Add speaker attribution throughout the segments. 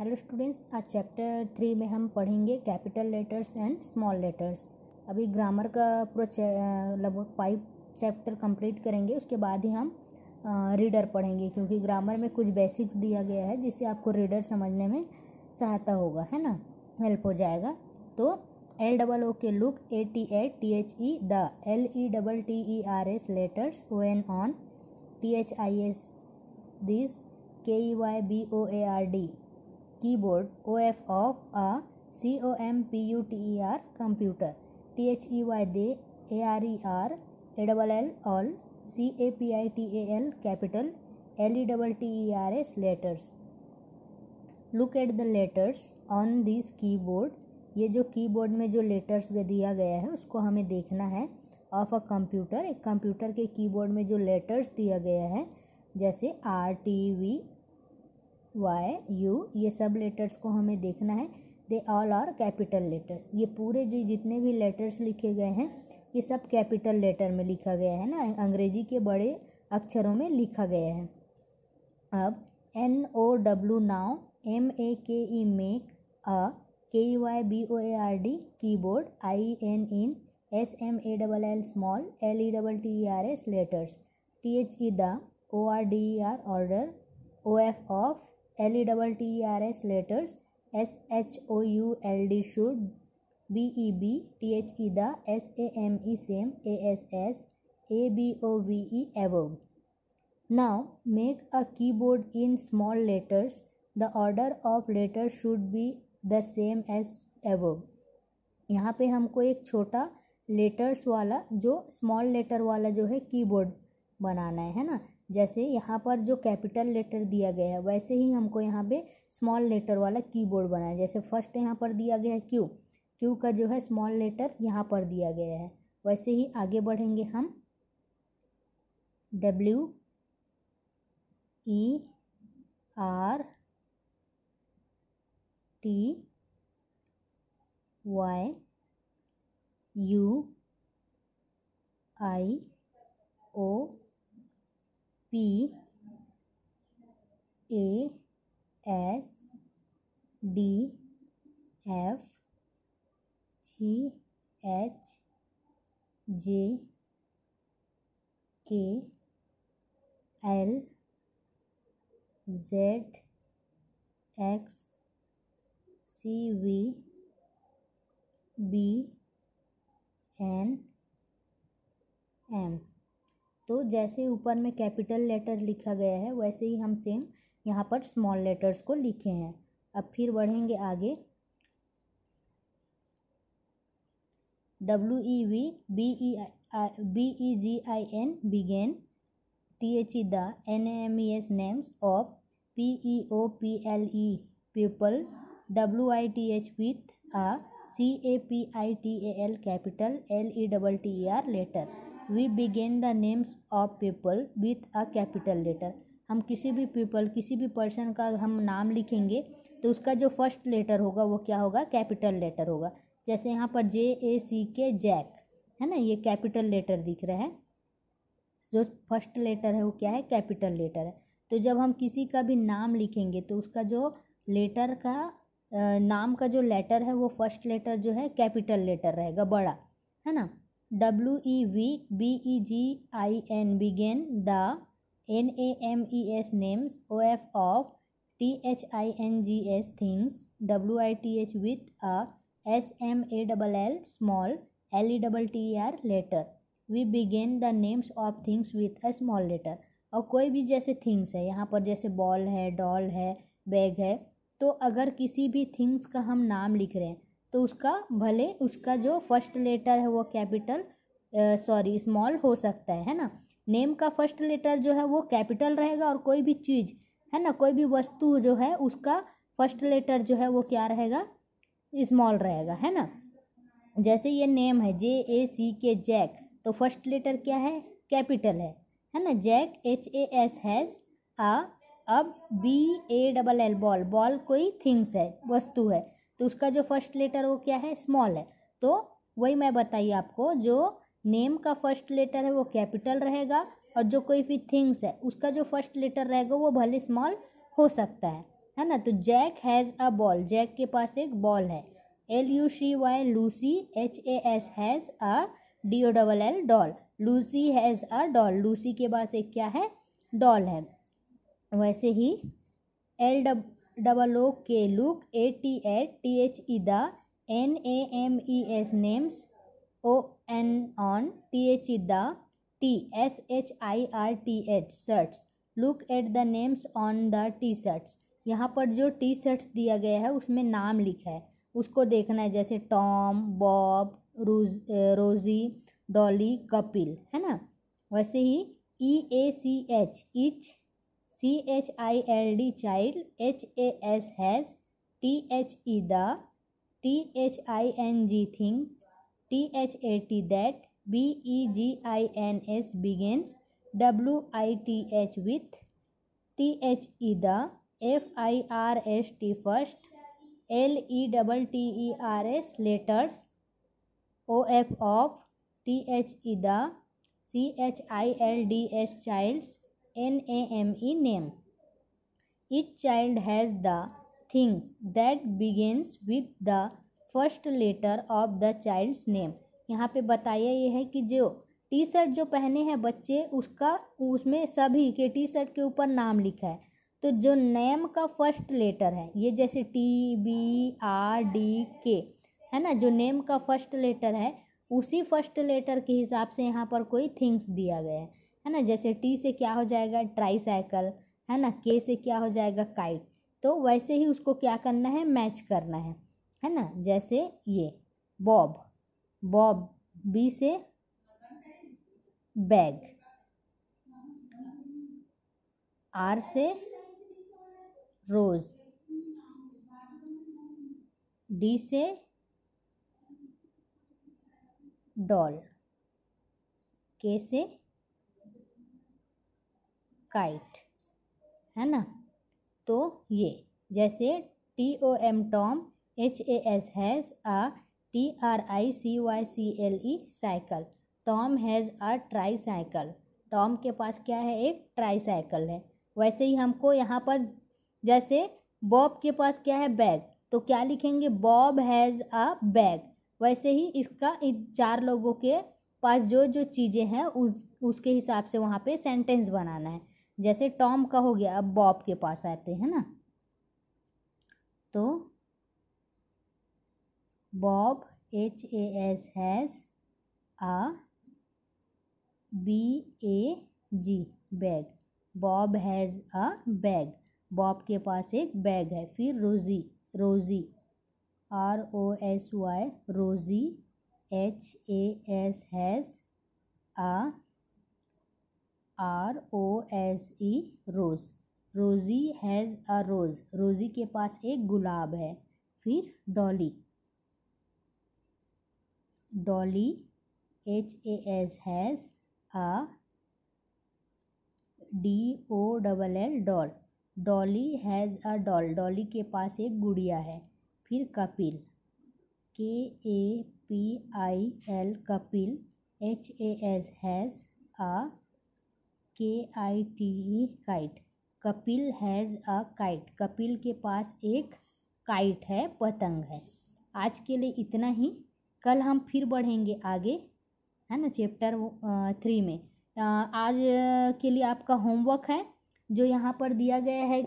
Speaker 1: hello students आज chapter three में हम पढ़ेंगे capital letters and small letters अभी ग्रामर का पूरा लगभग फाइव चैप्टर कंप्लीट करेंगे उसके बाद ही हम रीडर पढ़ेंगे क्योंकि ग्रामर में कुछ बेसिक्स दिया गया है जिससे आपको रीडर समझने में सहायता होगा है ना हेल्प हो जाएगा तो L double O K look A T A T H E the L E double T E R S letters O N on T H I S this K E Y B O A R D keyboard O F of a C O M P U T E R computer T H E Y they A R E are A double L all C A P I T A L capital L E double T E R S letters look at the letters on this keyboard ये जो keyboard में जो letters दिया गया है उसको हमें देखना है ऑफ अ कंप्यूटर एक कंप्यूटर के कीबोर्ड में जो लेटर्स दिया गया है जैसे R T V Y U ये सब लेटर्स को हमें देखना है they all are capital letters ये पूरे जो जितने भी लेटर्स लिखे गए हैं ये सब कैपिटल लेटर में लिखा गया है ना अंग्रेजी के बड़े अक्षरों में लिखा गया है अब N O W now M A K E make a K E Y B O A R D keyboard I N in S M A double L small L E double T E R S letters T H E the O R D E R order O F of L E double T E R S letters S H O U L D should B E B T H E the S A M E same A S as A B O V E above Now make a keyboard in small letters the order of letter should be the same as above यहाँ पे हमको एक छोटा letters वाला जो small letter वाला जो है कीबोर्ड बनाना है ना जैसे यहाँ पर जो कैपिटल लेटर दिया गया है वैसे ही हमको यहाँ पे स्मॉल लेटर वाला कीबोर्ड बनाया जैसे फर्स्ट यहाँ पर दिया गया है क्यू क्यू का जो है स्मॉल लेटर यहाँ पर दिया गया है वैसे ही आगे बढ़ेंगे हम W E R T Y U I O P A S D F G H J K L Z X C V B N M तो जैसे ऊपर में कैपिटल लेटर लिखा गया है वैसे ही हम सेम यहाँ पर स्मॉल लेटर्स को लिखे हैं अब फिर बढ़ेंगे आगे W E we B E I B E G I N begin T H E the N M E S names of P E O P L E people W I T H with a C A P I T A L capital L E double T E R letter we begin the names of people with a capital letter हम किसी भी people किसी भी person का हम नाम लिखेंगे तो उसका जो फर्स्ट लेटर होगा वो क्या होगा कैपिटल लेटर होगा जैसे यहाँ पर जे ए सी के जैक है ना ये कैपिटल लेटर दिख रहा है जो फर्स्ट लेटर है वो क्या है कैपिटल लेटर है तो जब हम किसी का भी नाम लिखेंगे तो उसका जो लेटर का नाम का जो लेटर है वो फर्स्ट लेटर जो है कैपिटल लेटर रहेगा बड़ा है ना W E we B E G I N begin the N A M E S names O F of T H I N G S things W I T H with a S M A double L small L E double T R letter we begin the names of things with a small letter और कोई भी जैसे things है यहाँ पर जैसे ball है doll है बैग है तो अगर किसी भी थिंग्स का हम नाम लिख रहे हैं तो उसका भले उसका जो फर्स्ट लेटर है वो कैपिटल सॉरी स्मॉल हो सकता है है ना नेम का फर्स्ट लेटर जो है वो कैपिटल रहेगा और कोई भी चीज़ है ना कोई भी वस्तु जो है उसका फर्स्ट लेटर जो है वो क्या रहेगा स्मॉल रहेगा है ना जैसे ये नेम है जे ए सी के जैक तो फर्स्ट लेटर क्या है कैपिटल है है ना Jack H A S has a अब B A double L ball ball कोई थिंग्स है वस्तु है तो उसका जो फर्स्ट लेटर वो क्या है स्मॉल है तो वही मैं बताइए आपको जो नेम का फर्स्ट लेटर है वो कैपिटल रहेगा और जो कोई भी थिंग्स है उसका जो फर्स्ट लेटर रहेगा वो भले स्मॉल हो सकता है है ना तो Jack has a ball Jack के पास एक बॉल है L U C Y Lucy H A S has a D O double L doll Lucy has a doll Lucy के पास एक क्या है डॉल है वैसे ही L dub double O K look A T A T H E the N A M E S names O N on T H E the T S H I R T H shirts look at the names on the T shirts यहाँ पर जो T shirts दिया गया है उसमें नाम लिखा है उसको देखना है जैसे टॉम बॉब रोज रोजी डॉली कपिल है ना वैसे ही E A C H each C H I L D child H A S has T H E the T H I N G things T H A T that B E G I N S begins W I T H with T H E the F I R S T first L E double T E R S letters O F of T H E the C H I L D S child's N A M E name each child has the things that begins with the first letter of the child's name यहाँ पे बताया ये है कि जो T shirt जो पहने हैं बच्चे उसका उसमें सभी के टी शर्ट के ऊपर नाम लिखा है तो जो नेम का फर्स्ट लेटर है ये जैसे टी बी आर डी के है ना जो नेम का फर्स्ट लेटर है उसी फर्स्ट लेटर के हिसाब से यहाँ पर कोई थिंग्स दिया गया है है ना जैसे टी से क्या हो जाएगा साइकिल है ना के से क्या हो जाएगा काइट तो वैसे ही उसको क्या करना है मैच करना है है ना जैसे ये बॉब बॉब बी से बैग आर से रोज डी से डॉल के से काइट है ना तो ये जैसे T O M Tom H A S has a T R I C Y C L E cycle Tom has a tricycle Tom के पास क्या है एक ट्राई साइकिल है वैसे ही हमको यहाँ पर जैसे बॉब के पास क्या है बैग तो क्या लिखेंगे बॉब हैज़ अ बैग वैसे ही इसका इन चार लोगों के पास जो जो चीज़ें हैं उस उसके हिसाब से वहाँ पे सेंटेंस बनाना है जैसे टॉम का हो गया अब बॉब के पास आते हैं ना तो Bob H A S has a B A G bag Bob has a bag Bob के पास एक बैग है फिर Rosie Rosie R O S Y Rosie H A S has a R O S E rose Rosie has अ रोज रोजी के पास एक गुलाब है फिर Dolly Dolly H A S has a D O double L doll Dolly has a doll Dolly के पास एक गुड़िया है फिर Kapil K A P I L Kapil H A S has a K I T E kite Kapil has a kite Kapil के पास एक kite है पतंग है आज के लिए इतना ही कल हम फिर बढ़ेंगे आगे है ना चैप्टर थ्री में आज के लिए आपका होमवर्क है जो यहाँ पर दिया गया है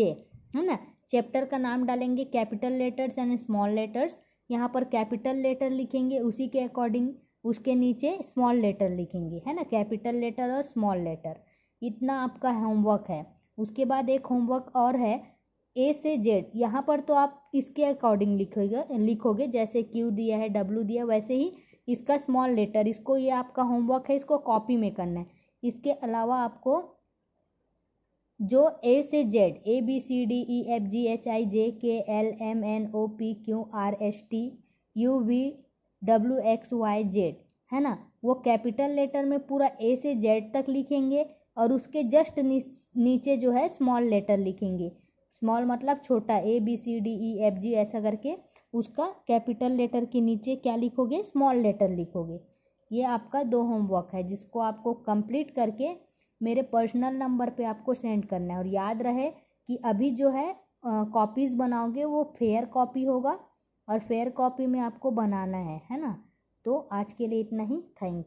Speaker 1: ये है ना चैप्टर का नाम डालेंगे capital letters and small letters यहाँ पर कैपिटल लेटर लिखेंगे उसी के अकॉर्डिंग उसके नीचे स्मॉल लेटर लिखेंगे है ना कैपिटल लेटर और स्मॉल लेटर इतना आपका होमवर्क है उसके बाद एक होमवर्क और है ए से जेड यहाँ पर तो आप इसके अकॉर्डिंग लिखोगे लिखोगे जैसे क्यू दिया है डब्ल्यू दिया वैसे ही इसका स्मॉल लेटर इसको ये आपका होमवर्क है इसको कॉपी में करना है इसके अलावा आपको जो ए से Z A B C D E F G H I J K L M N O P Q R S T U V W X Y Z है ना वो कैपिटल लेटर में पूरा ए से जेड तक लिखेंगे और उसके जस्ट नीचे जो है स्मॉल लेटर लिखेंगे स्मॉल मतलब छोटा A B C D E F G ऐसा करके उसका कैपिटल लेटर के नीचे क्या लिखोगे स्मॉल लेटर लिखोगे ये आपका दो होमवर्क है जिसको आपको कंप्लीट करके मेरे पर्सनल नंबर पे आपको सेंड करना है और याद रहे कि अभी जो है कॉपीज़ बनाओगे वो फेयर कॉपी होगा और फेयर कॉपी में आपको बनाना है है ना तो आज के लिए इतना ही थैंक